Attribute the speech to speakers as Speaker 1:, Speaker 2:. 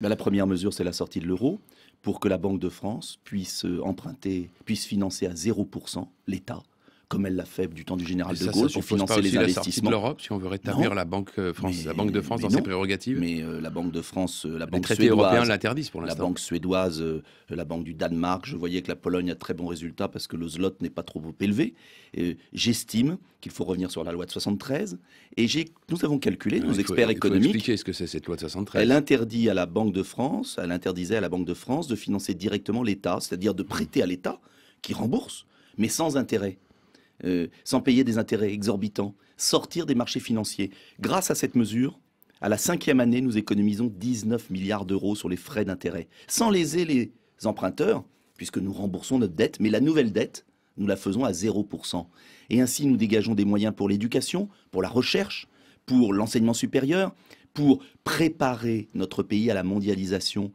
Speaker 1: Bah, la première mesure, c'est la sortie de l'euro pour que la Banque de France puisse euh, emprunter, puisse financer à 0% l'État comme elle l'a fait du temps du général de Gaulle, pour financer les investissements. l'Europe,
Speaker 2: si on veut rétablir la Banque euh, France, euh, la Banque de France dans ses prérogatives. Mais la Banque de France, la Banque suédoise, pour La Banque suédoise, la Banque du Danemark. Je voyais que la Pologne a très bons résultats
Speaker 1: parce que le slot n'est pas trop élevé. Euh, j'estime qu'il faut revenir sur la loi de 73. Et nous avons
Speaker 3: calculé, nos experts économiques. Expliquer ce que c'est cette loi de 73. Elle
Speaker 1: interdit à la Banque de France, elle interdisait à la Banque de France de financer directement l'État, c'est-à-dire de prêter à l'État qui rembourse, mais sans intérêt. Euh, sans payer des intérêts exorbitants, sortir des marchés financiers. Grâce à cette mesure, à la cinquième année, nous économisons 19 milliards d'euros sur les frais d'intérêt, sans léser les emprunteurs, puisque nous remboursons notre dette, mais la nouvelle dette, nous la faisons à 0%. Et ainsi, nous dégageons des moyens pour l'éducation, pour la recherche, pour l'enseignement supérieur, pour préparer notre pays à la mondialisation,